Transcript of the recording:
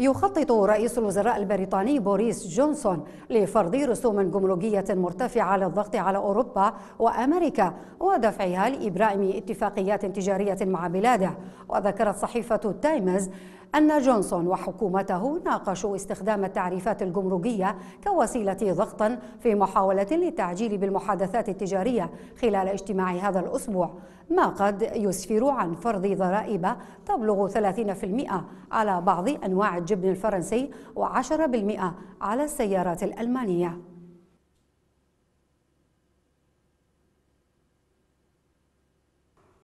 يخطط رئيس الوزراء البريطاني بوريس جونسون لفرض رسوم جمركية مرتفعة للضغط على أوروبا وأمريكا ودفعها لإبرام اتفاقيات تجارية مع بلاده وذكرت صحيفة تايمز أن جونسون وحكومته ناقشوا استخدام التعريفات الجمركية كوسيلة ضغط في محاولة للتعجيل بالمحادثات التجارية خلال اجتماع هذا الأسبوع ما قد يسفر عن فرض ضرائب تبلغ 30% على بعض أنواع الجبن الفرنسي و10% على السيارات الألمانية